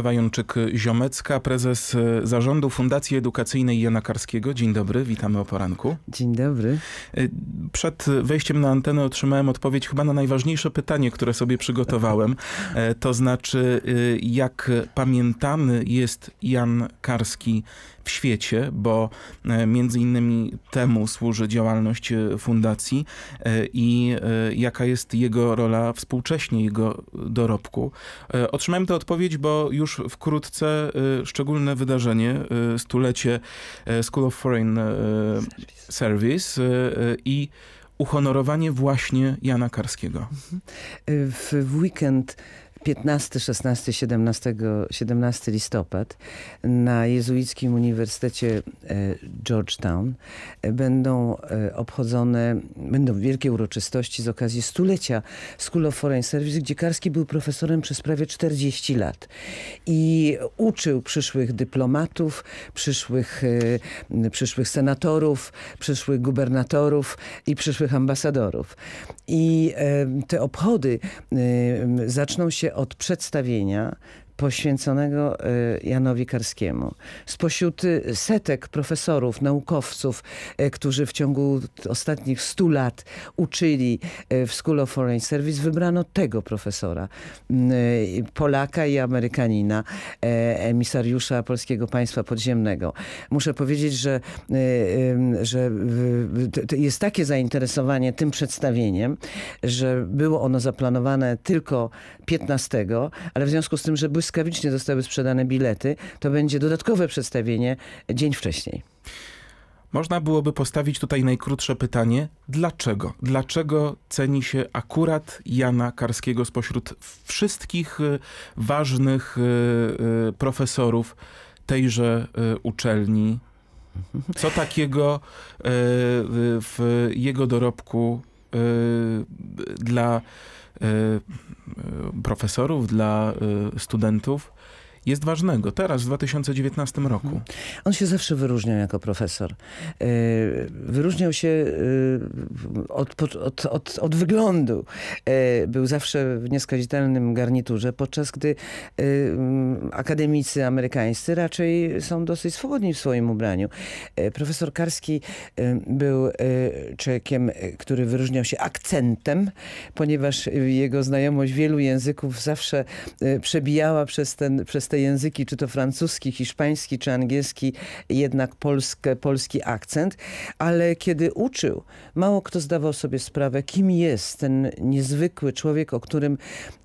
Ewa Jączyk-Ziomecka, prezes e, zarządu Fundacji Edukacyjnej Jana Karskiego. Dzień dobry, witamy o poranku. Dzień dobry. E, przed wejściem na antenę otrzymałem odpowiedź chyba na najważniejsze pytanie, które sobie przygotowałem. E, to znaczy, jak pamiętany jest Jan Karski w świecie, bo między innymi temu służy działalność fundacji i jaka jest jego rola współcześnie, jego dorobku. Otrzymałem tę odpowiedź, bo już już wkrótce y, szczególne wydarzenie, y, stulecie e, School of Foreign e, Service, Service e, i uhonorowanie właśnie Jana Karskiego. Mhm. Y, w weekend 15, 16, 17, 17 listopad na Jezuickim Uniwersytecie e, Georgetown e, będą e, obchodzone, będą wielkie uroczystości z okazji stulecia School of Foreign Service, gdzie Karski był profesorem przez prawie 40 lat i uczył przyszłych dyplomatów, przyszłych, przyszłych senatorów, przyszłych gubernatorów i przyszłych ambasadorów. I te obchody zaczną się od przedstawienia poświęconego y, Janowi Karskiemu. Spośród y, setek profesorów, naukowców, y, którzy w ciągu ostatnich stu lat uczyli w School of Foreign Service, wybrano tego profesora, mm, Polaka i Amerykanina, e, emisariusza Polskiego Państwa Podziemnego. Muszę powiedzieć, że, że jest takie zainteresowanie tym przedstawieniem, że było ono zaplanowane tylko 15, ale w związku z tym, że były błyskawicznie zostały sprzedane bilety, to będzie dodatkowe przedstawienie dzień wcześniej. Można byłoby postawić tutaj najkrótsze pytanie: dlaczego? Dlaczego ceni się akurat Jana Karskiego spośród wszystkich y, ważnych y, y, profesorów tejże uczelni? Co takiego w jego dorobku dla Y, y, profesorów, dla y, studentów jest ważnego teraz, w 2019 roku? Mhm. On się zawsze wyróżniał jako profesor. E, wyróżniał się e, od, od, od, od wyglądu. E, był zawsze w nieskazitelnym garniturze, podczas gdy akademicy amerykańscy raczej są dosyć swobodni w swoim ubraniu. Profesor Karski był człowiekiem, który wyróżniał się akcentem, ponieważ jego znajomość wielu języków zawsze przebijała przez ten, przez te języki, czy to francuski, hiszpański, czy angielski, jednak polski akcent, ale kiedy uczył, mało kto zdawał sobie sprawę, kim jest ten niezwykły człowiek, o którym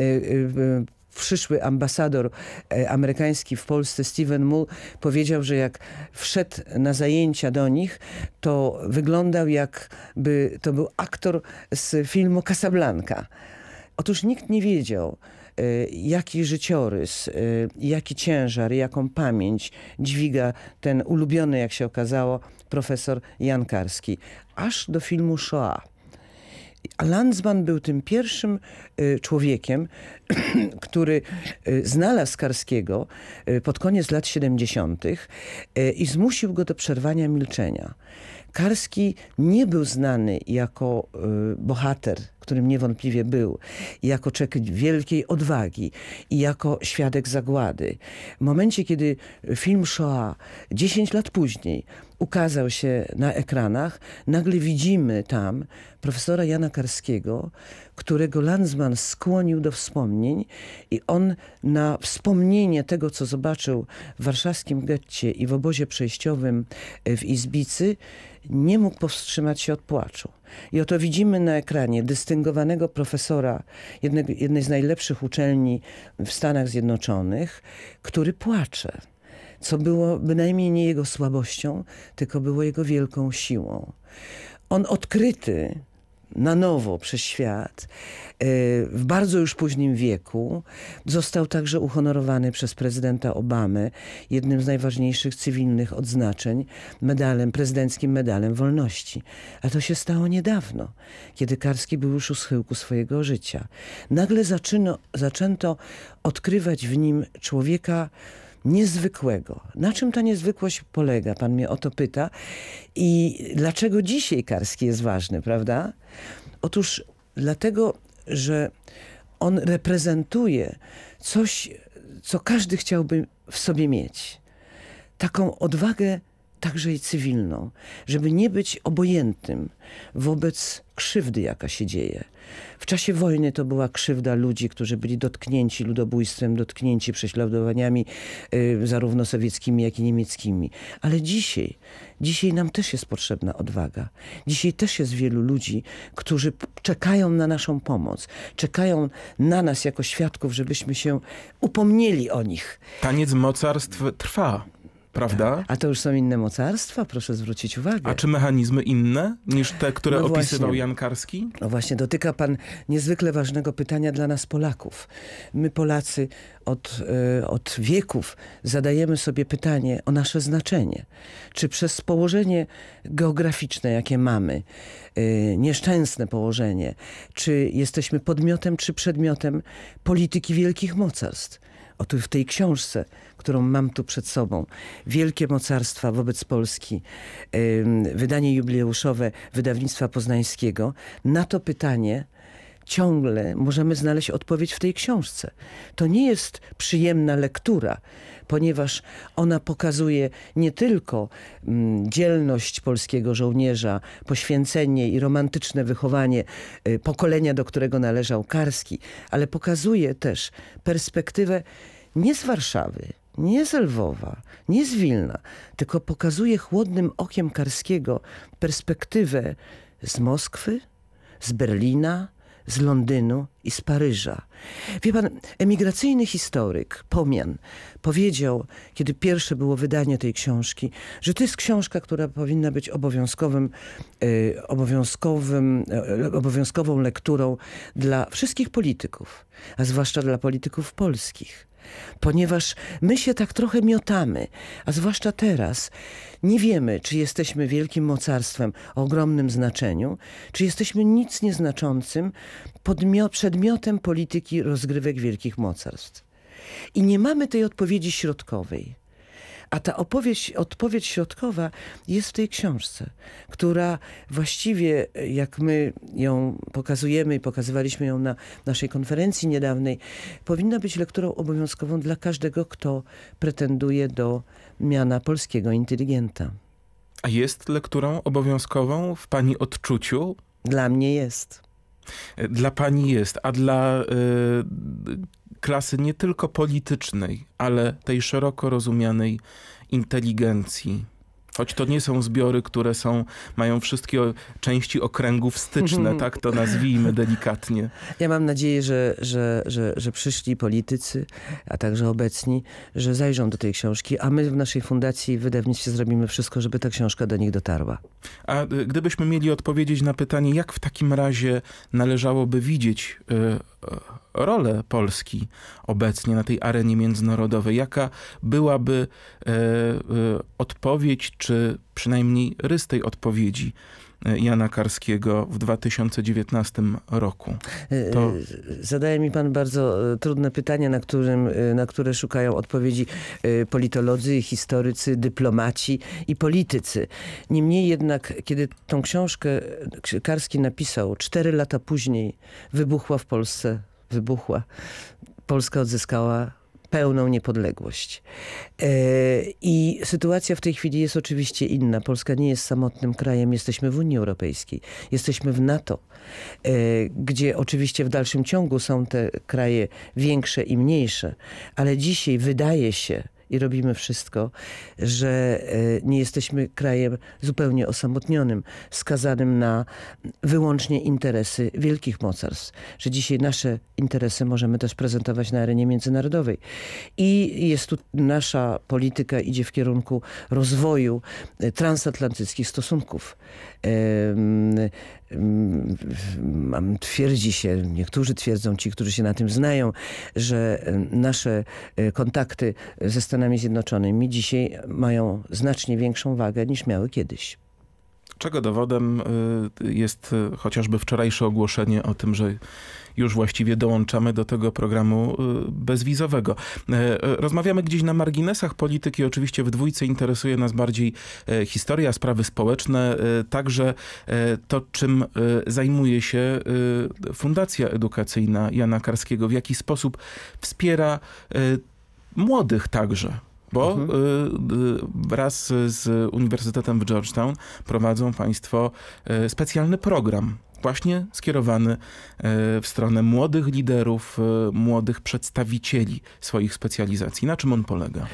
y, przyszły ambasador e, amerykański w Polsce Stephen Mull powiedział, że jak wszedł na zajęcia do nich, to wyglądał jakby to był aktor z filmu Casablanca. Otóż nikt nie wiedział, E, jaki życiorys, e, jaki ciężar, jaką pamięć dźwiga ten ulubiony, jak się okazało, profesor Jan Karski. Aż do filmu Shoah. Landsman był tym pierwszym e, człowiekiem, który znalazł Karskiego pod koniec lat 70. i zmusił go do przerwania milczenia. Karski nie był znany jako y, bohater, którym niewątpliwie był, jako człowiek wielkiej odwagi i jako świadek zagłady. W momencie, kiedy film Shoah 10 lat później ukazał się na ekranach, nagle widzimy tam profesora Jana Karskiego, którego Landsman skłonił do wspomnień i on na wspomnienie tego, co zobaczył w warszawskim getcie i w obozie przejściowym y, w Izbicy, nie mógł powstrzymać się od płaczu. I oto widzimy na ekranie dystyngowanego profesora jednej z najlepszych uczelni w Stanach Zjednoczonych, który płacze. Co było bynajmniej nie jego słabością, tylko było jego wielką siłą. On odkryty na nowo przez świat y, w bardzo już późnym wieku. Został także uhonorowany przez prezydenta Obamy jednym z najważniejszych cywilnych odznaczeń medalem, prezydenckim medalem wolności. A to się stało niedawno, kiedy Karski był już u schyłku swojego życia. Nagle zaczyno, zaczęto odkrywać w nim człowieka, niezwykłego. Na czym ta niezwykłość polega? Pan mnie o to pyta. I dlaczego dzisiaj Karski jest ważny, prawda? Otóż dlatego, że on reprezentuje coś, co każdy chciałby w sobie mieć. Taką odwagę także i cywilną, żeby nie być obojętnym wobec krzywdy, jaka się dzieje. W czasie wojny to była krzywda ludzi, którzy byli dotknięci ludobójstwem, dotknięci prześladowaniami y, zarówno sowieckimi, jak i niemieckimi. Ale dzisiaj, dzisiaj nam też jest potrzebna odwaga. Dzisiaj też jest wielu ludzi, którzy czekają na naszą pomoc. Czekają na nas jako świadków, żebyśmy się upomnieli o nich. Taniec mocarstw trwa prawda? A to już są inne mocarstwa, proszę zwrócić uwagę. A czy mechanizmy inne niż te, które no opisywał właśnie. Jan Karski? No właśnie, dotyka pan niezwykle ważnego pytania dla nas Polaków. My Polacy od, e, od wieków zadajemy sobie pytanie o nasze znaczenie. Czy przez położenie geograficzne, jakie mamy, e, nieszczęsne położenie, czy jesteśmy podmiotem, czy przedmiotem polityki wielkich mocarstw? Otóż w tej książce, którą mam tu przed sobą, Wielkie Mocarstwa wobec Polski, wydanie jubileuszowe wydawnictwa poznańskiego, na to pytanie ciągle możemy znaleźć odpowiedź w tej książce. To nie jest przyjemna lektura, ponieważ ona pokazuje nie tylko mm, dzielność polskiego żołnierza, poświęcenie i romantyczne wychowanie y, pokolenia, do którego należał Karski, ale pokazuje też perspektywę nie z Warszawy, nie z Lwowa, nie z Wilna, tylko pokazuje chłodnym okiem Karskiego perspektywę z Moskwy, z Berlina, z Londynu i z Paryża. Wie pan, emigracyjny historyk Pomian powiedział, kiedy pierwsze było wydanie tej książki, że to jest książka, która powinna być obowiązkowym, e, obowiązkowym, e, obowiązkową lekturą dla wszystkich polityków, a zwłaszcza dla polityków polskich ponieważ my się tak trochę miotamy, a zwłaszcza teraz. Nie wiemy, czy jesteśmy wielkim mocarstwem o ogromnym znaczeniu, czy jesteśmy nic nieznaczącym przedmiotem polityki rozgrywek wielkich mocarstw. I nie mamy tej odpowiedzi środkowej. A ta opowieść, odpowiedź środkowa jest w tej książce, która właściwie, jak my ją pokazujemy i pokazywaliśmy ją na naszej konferencji niedawnej, powinna być lekturą obowiązkową dla każdego, kto pretenduje do miana polskiego inteligenta. A jest lekturą obowiązkową w pani odczuciu? Dla mnie jest. Dla pani jest, a dla y, klasy nie tylko politycznej, ale tej szeroko rozumianej inteligencji, Choć to nie są zbiory, które są, mają wszystkie części okręgów styczne, tak to nazwijmy delikatnie. Ja mam nadzieję, że, że, że, że przyszli politycy, a także obecni, że zajrzą do tej książki, a my w naszej fundacji w wydawnictwie zrobimy wszystko, żeby ta książka do nich dotarła. A y, gdybyśmy mieli odpowiedzieć na pytanie, jak w takim razie należałoby widzieć y, y, rolę Polski obecnie na tej arenie międzynarodowej? Jaka byłaby e, e, odpowiedź, czy przynajmniej rys tej odpowiedzi e, Jana Karskiego w 2019 roku. E, to... Zadaje mi pan bardzo e, trudne pytania, na, którym, na które szukają odpowiedzi politolodzy, historycy, dyplomaci i politycy. Niemniej jednak, kiedy tą książkę Karski napisał, cztery lata później wybuchła w Polsce wybuchła, Polska odzyskała pełną niepodległość. E, I sytuacja w tej chwili jest oczywiście inna. Polska nie jest samotnym krajem, jesteśmy w Unii Europejskiej, jesteśmy w NATO, e, gdzie oczywiście w dalszym ciągu są te kraje większe i mniejsze, ale dzisiaj wydaje się, i robimy wszystko, że e, nie jesteśmy krajem zupełnie osamotnionym, skazanym na wyłącznie interesy wielkich mocarstw, że dzisiaj nasze interesy możemy też prezentować na arenie międzynarodowej. I jest tu nasza polityka idzie w kierunku rozwoju e, transatlantyckich stosunków twierdzi się, niektórzy twierdzą, ci, którzy się na tym znają, że e, nasze e, kontakty ze Stanami Zjednoczonymi dzisiaj mają znacznie większą wagę niż miały kiedyś. Czego dowodem y, jest y, chociażby wczorajsze ogłoszenie o tym, że już właściwie dołączamy do tego programu y, bezwizowego. E, e, rozmawiamy gdzieś na marginesach polityki. Oczywiście w dwójce interesuje nas bardziej e, historia, sprawy społeczne, także to, czym zajmuje się Fundacja Edukacyjna Jana Karskiego, w jaki sposób wspiera młodych także bo mhm. Y, y, wraz z Uniwersytetem w Georgetown prowadzą państwo y, specjalny program właśnie skierowany w stronę młodych liderów, młodych przedstawicieli swoich specjalizacji. Na czym on polega?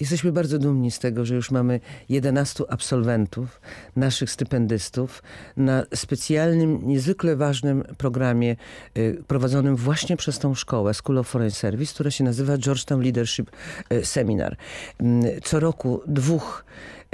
Jesteśmy bardzo dumni z tego, że już mamy 11 absolwentów, naszych stypendystów na specjalnym, niezwykle ważnym programie y, prowadzonym właśnie przez tą szkołę School of Foreign Service, która się nazywa Georgetown Leadership y, Seminar. Mm, co roku dwóch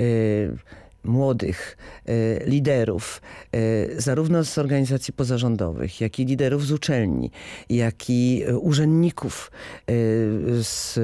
y, młodych e, liderów, e, zarówno z organizacji pozarządowych, jak i liderów z uczelni, jak i e, urzędników, z,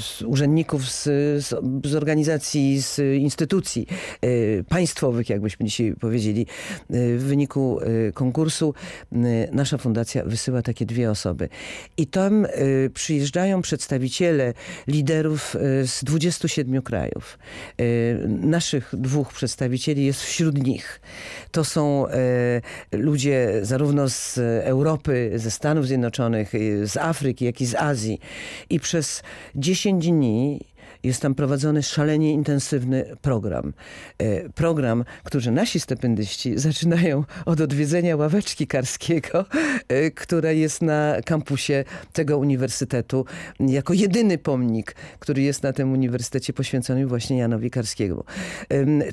z urzędników z, z, organizacji, z instytucji państwowych, jakbyśmy dzisiaj powiedzieli. W wyniku konkursu nasza fundacja wysyła takie dwie osoby. I tam przyjeżdżają przedstawiciele liderów z 27 krajów. Naszych naszych dwóch przedstawicieli jest wśród nich. To są e, ludzie zarówno z Europy, ze Stanów Zjednoczonych, e, z Afryki, jak i z Azji. I przez 10 dni jest tam prowadzony szalenie intensywny program. E, program, który nasi stypendyści zaczynają od odwiedzenia ławeczki Karskiego, e, która jest na kampusie tego uniwersytetu, jako jedyny pomnik, który jest na tym uniwersytecie poświęcony właśnie Janowi Karskiemu.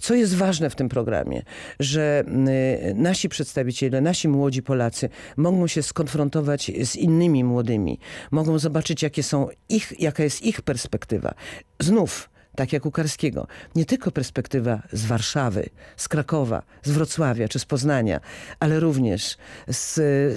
Co jest ważne w tym programie, że e, nasi przedstawiciele, nasi młodzi Polacy mogą się skonfrontować z innymi młodymi, mogą zobaczyć, jakie są ich, jaka jest ich perspektywa znów tak jak u Karskiego. Nie tylko perspektywa z Warszawy, z Krakowa, z Wrocławia czy z Poznania, ale również z,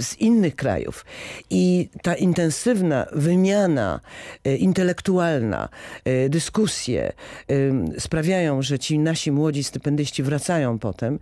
z innych krajów. I ta intensywna wymiana e, intelektualna, e, dyskusje e, sprawiają, że ci nasi młodzi stypendyści wracają potem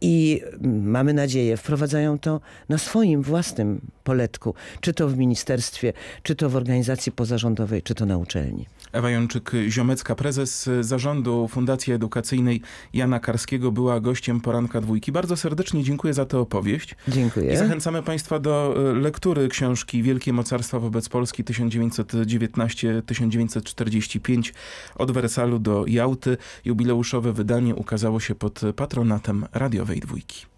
i mamy nadzieję wprowadzają to na swoim własnym poletku, czy to w ministerstwie, czy to w organizacji pozarządowej, czy to na uczelni. Ewa Jączyk-Ziomecka, prezes prezes zarządu Fundacji Edukacyjnej Jana Karskiego była gościem Poranka Dwójki. Bardzo serdecznie dziękuję za tę opowieść. Dziękuję. I zachęcamy Państwa do e, lektury książki Wielkie Mocarstwa wobec Polski 1919-1945 od Wersalu do Jałty. Jubileuszowe wydanie ukazało się pod patronatem radiowej dwójki.